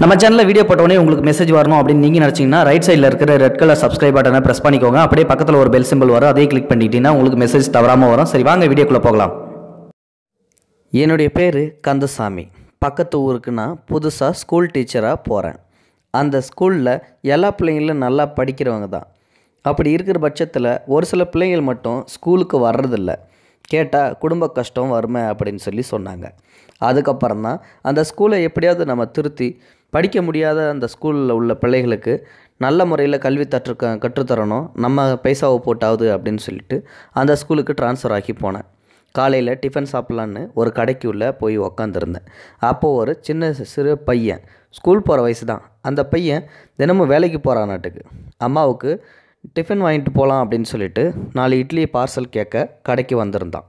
நம்ம சேனலில் வீடியோ போட்டோடனே உங்களுக்கு மெசேஜ் வரணும் அப்படின்னு நீங்கள் நினச்சிங்கன்னா ரைட் சைடில் இருக்கிற ரெட் கலர் சப்ஸ்கிரைப் பட்டனை ப்ரெஸ் பண்ணிக்கோங்க அப்படியே பக்கத்தில் ஒரு பெல் சிம்பிள் வரும் அதே கிளிக் பண்ணிக்கிட்டீங்கன்னா உங்களுக்கு மெசேஜ் தவறாமல் வரும் சரி வாங்க வீடியோக்குள்ளே போகலாம் என்னுடைய பேர் கந்தசாமி பக்கத்து ஊருக்கு நான் புதுசாக ஸ்கூல் டீச்சராக போகிறேன் அந்த ஸ்கூலில் எல்லா பிள்ளைங்களும் நல்லா படிக்கிறவங்க தான் அப்படி இருக்கிற பட்சத்தில் ஒரு சில பிள்ளைங்கள் மட்டும் ஸ்கூலுக்கு வர்றதில்லை கேட்டால் குடும்ப கஷ்டம் வறுமை அப்படின்னு சொல்லி சொன்னாங்க அதுக்கப்புறம் தான் அந்த ஸ்கூலை எப்படியாவது நம்ம திருத்தி படிக்க முடியாத அந்த ஸ்கூலில் உள்ள பிள்ளைகளுக்கு நல்ல முறையில் கல்வி தற்று கற்றுத்தரணும் நம்ம பைசாவை போட்டாவது அப்படின்னு சொல்லிட்டு அந்த ஸ்கூலுக்கு ட்ரான்ஸ்ஃபர் ஆக்கி போனேன் காலையில் டிஃபன் சாப்பிட்லான்னு ஒரு கடைக்கு உள்ளே போய் உக்காந்துருந்தேன் அப்போது ஒரு சின்ன சிறு பையன் ஸ்கூல் போகிற வயசு தான் அந்த பையன் தினமும் வேலைக்கு போகிறான் நாட்டுக்கு அம்மாவுக்கு டிஃபன் வாங்கிட்டு போகலாம் அப்படின்னு சொல்லிட்டு நாலு இட்லி பார்சல் கேட்க கடைக்கு வந்திருந்தான்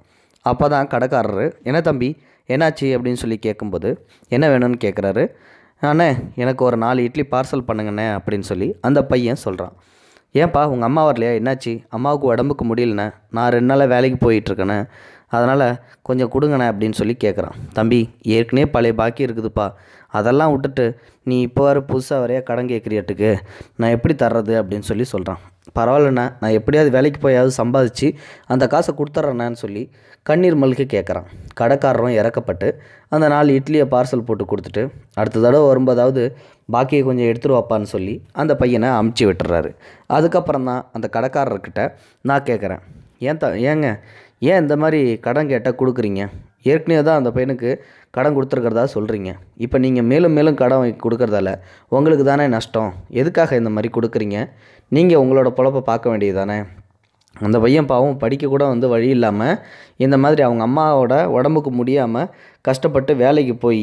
அப்போ தான் கடைக்காரர் என்ன தம்பி என்னாச்சு அப்படின்னு சொல்லி கேட்கும்போது என்ன வேணும்னு கேட்குறாரு அண்ணே எனக்கு ஒரு நாலு இட்லி பார்சல் பண்ணுங்கண்ணே அப்படின்னு சொல்லி அந்த பையன் சொல்கிறான் ஏன்பா உங்கள் அம்மா வரலையா என்னாச்சு அம்மாவுக்கு உடம்புக்கு முடியலண்ணே நான் ரெண்டு நாளாக வேலைக்கு போயிட்டுருக்கேண்ணே அதனால் கொஞ்சம் கொடுங்கண்ணே அப்படின்னு சொல்லி கேட்குறான் தம்பி ஏற்கனவே பழைய பாக்கி இருக்குதுப்பா அதெல்லாம் விட்டுட்டு நீ இப்போ வர புதுசாக வரையா கடன் கேட்குறியட்டுக்கு நான் எப்படி தர்றது அப்படின்னு சொல்லி சொல்கிறான் பரவாயில்லண்ணா நான் எப்படியாவது வேலைக்கு போயாவது சம்பாதிச்சு அந்த காசை கொடுத்துட்றேண்ணான்னு சொல்லி கண்ணீர் மல்க கேட்குறான் கடைக்காரரும் இறக்கப்பட்டு அந்த நாலு இட்லியை பார்சல் போட்டு கொடுத்துட்டு அடுத்த தடவை வரும்போதாவது பாக்கியை கொஞ்சம் எடுத்துகிட்டு வாப்பான்னு சொல்லி அந்த பையனை அமுச்சு விட்டுறாரு அதுக்கப்புறம் தான் அந்த கடைக்காரர்கிட்ட நான் கேட்குறேன் ஏன் த ஏங்க ஏன் இந்த மாதிரி கடன் கேட்டால் கொடுக்குறீங்க ஏற்கனவே தான் அந்த பையனுக்கு கடன் கொடுத்துருக்கிறதா சொல்கிறீங்க இப்போ நீங்கள் மேலும் மேலும் கடன் கொடுக்கறதால உங்களுக்கு தானே நஷ்டம் எதுக்காக இந்த மாதிரி கொடுக்குறீங்க நீங்கள் உங்களோட பொழப்பை பார்க்க வேண்டியது தானே அந்த பையன் பாவம் படிக்க கூட வந்து வழி இல்லாமல் இந்த மாதிரி அவங்க அம்மாவோட உடம்புக்கு முடியாமல் கஷ்டப்பட்டு வேலைக்கு போய்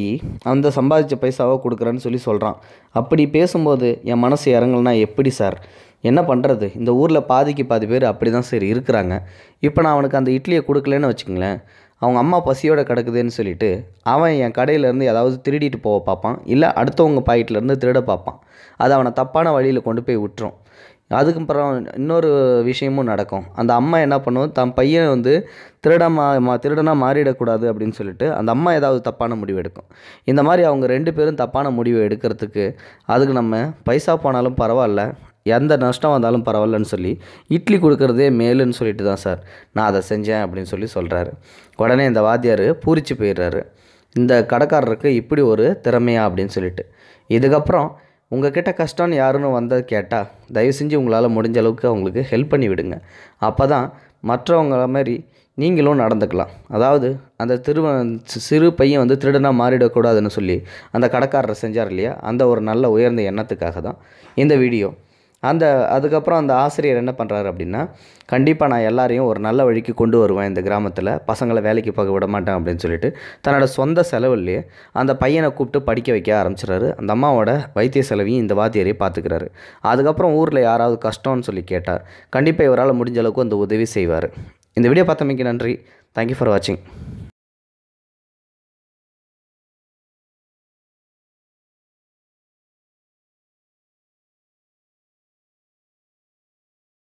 அந்த சம்பாதிச்ச பைசாவை கொடுக்குறேன்னு சொல்லி சொல்கிறான் அப்படி பேசும்போது என் மனசு இறங்கலன்னா எப்படி சார் என்ன பண்ணுறது இந்த ஊரில் பாதிக்கு பாதி பேர் அப்படி தான் சரி இருக்கிறாங்க இப்போ நான் அவனுக்கு அந்த இட்லியை கொடுக்கலன்னு வச்சுங்களேன் அவங்க அம்மா பசியோடு கிடக்குதுன்னு சொல்லிட்டு அவன் என் கடையிலேருந்து ஏதாவது திருடிட்டு போக பார்ப்பான் இல்லை அடுத்தவங்க பாக்கெட்லேருந்து திருட பார்ப்பான் அது அவனை தப்பான வழியில் கொண்டு போய் விட்டுரும் அதுக்கப்புறம் இன்னொரு விஷயமும் நடக்கும் அந்த அம்மா என்ன பண்ணும் தன் பையன் வந்து திருடமா மா திருடனாக மாறிடக்கூடாது அப்படின்னு சொல்லிட்டு அந்த அம்மா ஏதாவது தப்பான முடிவு எடுக்கும் இந்த மாதிரி அவங்க ரெண்டு பேரும் தப்பான முடிவு எடுக்கிறதுக்கு அதுக்கு நம்ம பைசா போனாலும் பரவாயில்ல எந்த நஷ்டம் வந்தாலும் பரவாயில்லன்னு சொல்லி இட்லி கொடுக்குறதே மேலுன்னு சொல்லிட்டு தான் சார் நான் அதை செஞ்சேன் அப்படின்னு சொல்லி சொல்கிறாரு உடனே இந்த வாத்தியார் பூரிச்சு போயிடுறாரு இந்த கடைக்காரருக்கு இப்படி ஒரு திறமையா அப்படின்னு சொல்லிட்டு இதுக்கப்புறம் உங்கள் கிட்ட கஷ்டம்னு யாருன்னு வந்தது கேட்டால் தயவு செஞ்சு உங்களால் முடிஞ்ச அளவுக்கு அவங்களுக்கு ஹெல்ப் பண்ணி விடுங்க அப்போ தான் மற்றவங்கள மாதிரி நீங்களும் நடந்துக்கலாம் அதாவது அந்த திரு சிறு பையன் வந்து திருடனாக மாறிடக்கூடாதுன்னு சொல்லி அந்த கடைக்காரரை செஞ்சார் இல்லையா அந்த ஒரு நல்ல உயர்ந்த எண்ணத்துக்காக தான் இந்த வீடியோ அந்த அதுக்கப்புறம் அந்த ஆசிரியர் என்ன பண்ணுறாரு அப்படின்னா கண்டிப்பாக நான் எல்லாரையும் ஒரு நல்ல வழிக்கு கொண்டு வருவேன் இந்த கிராமத்தில் பசங்களை வேலைக்கு போக விட மாட்டேன் அப்படின்னு சொல்லிட்டு தன்னோட சொந்த செலவுலேயே அந்த பையனை கூப்பிட்டு படிக்க வைக்க ஆரம்பிச்சிடறாரு அந்த அம்மாவோட வைத்திய செலவையும் இந்த வாத்தியரையும் பார்த்துக்கிறாரு அதுக்கப்புறம் ஊரில் யாராவது கஷ்டம்னு சொல்லி கேட்டார் கண்டிப்பாக இவரால் முடிஞ்ச அளவுக்கு அந்த உதவி செய்வார் இந்த வீடியோ பார்த்தமைக்கு நன்றி தேங்க்யூ ஃபார் வாட்சிங்